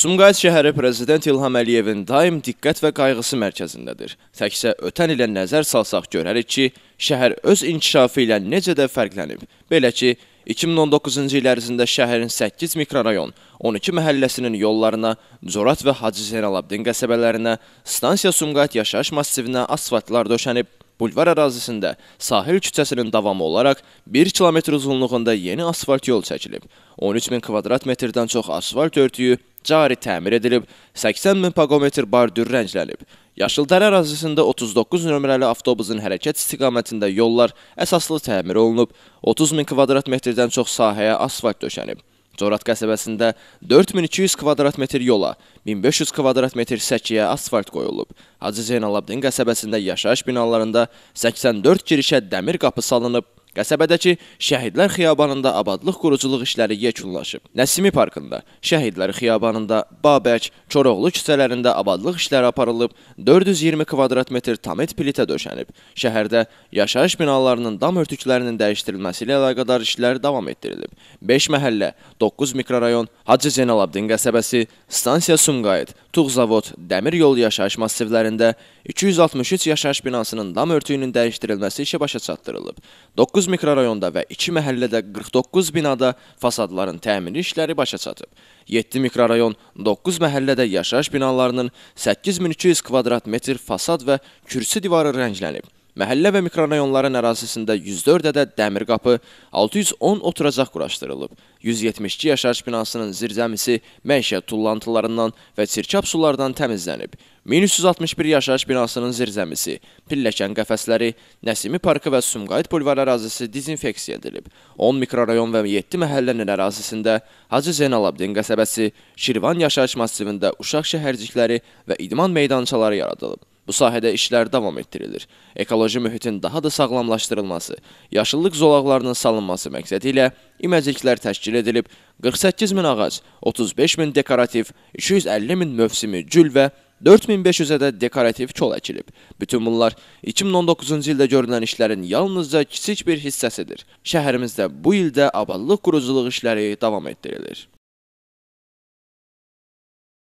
Sumqayıt şəhəri prezident İlham Əliyevin daim diqqət və qayğısı mərkəzindədir. Təkcə ötən ilə nəzər salsaq görərik ki, şəhər öz inkişafı ilə necə də fərqlənib. Belə ki, 2019-cu il ərzində şəhərin 8 mikrorayon, 12 məhəlləsinin yollarına, Corat və Hacı Zeynalabdin qəsəbələrinə, stansiya Sumqayıt yaşayış massivinə asfaltlar döşənib, bulvar ərazisində sahil küçəsinin davamı olaraq 1 kilometr uzunluğunda yeni asfalt yol çəkilib. 13 min kvadrat metrdən çox asfalt örtüyü cari təmir edilib, 80 min paqometr bar dürrənglənib. Yaşıldərə ərazisində 39 nömrəli avtobusun hərəkət istiqamətində yollar əsaslı təmir olunub, 30 min kvadrat metrdən çox sahəyə asfalt döşənib. Corat qəsəbəsində 4200 kvadrat metr yola, 1500 kvadrat metr səkiyə asfalt qoyulub. Hacı Zeynalabdin qəsəbəsində yaşayış binalarında 84 girişə dəmir qapı salınıb, Qəsəbədəki Şəhidlər xiyabanında abadlıq quruculuq işləri yekunlaşıb. Nəsimi parkında, Şəhidlər xiyabanında, Babək, Koroğlu küçələrində abadlıq işləri aparılıb, 420 kvadrat metr tamit plitə döşənib. Şəhərdə yaşayış binalarının dam örtüklərinin dəyişdirilməsi ilə əlaqədar işlər davam etdirilib. 5 məhəllə, 9 mikrorayon, Hacı Zeynalabdin qəsəbəsi, stansiya Sumqayıt, Tuğzavod, Dəmir yolu yaşayış massivlərində 263 yaşayış binasının dam örtüyünün dəyişdirilməsi işə başa çatdırılıb. 9 9 mikrorayonda və 2 məhəllədə 49 binada fasadların təmiri işləri başa çatıb. 7 mikrorayon 9 məhəllədə yaşayış binalarının 8200 kvadrat metr fasad və kürsü divarı rənglənib. Məhəllə və mikrorayonların ərazisində 104 ədəd dəmir qapı, 610 oturacaq quraşdırılıb. 172 yaşayış binasının zirzəmisi məişət tullantılarından və çirkab sulardan təmizlənib. 1361 yaşayış binasının zirzəmisi, pilləkən qəfəsləri, Nəsimi parkı və Sumqayıt bulvar ərazisi dezinfeksiya edilib. 10 mikrorayon və 7 məhəllənin ərazisində Hacı Zeynalabdin qəsəbəsi, Şirvan yaşayış massivində uşaq şəhərcikləri və idman meydançaları yaradılıb. Bu sahədə işlər davam etdirilir. Ekoloji mühitin daha da sağlamlaşdırılması, yaşıllıq zolaqlarının salınması məqsədi ilə iməciklər təşkil edilib, 48 min ağac, 35 min dekorativ, 250 min mövsimi gül və 4500-ə də dekorativ çol əkilib. Bütün bunlar 2019-cu ildə görülən işlərin yalnızca kiçik bir hissəsidir. Şəhərimizdə bu ildə abadlıq quruculuq işləri davam etdirilir.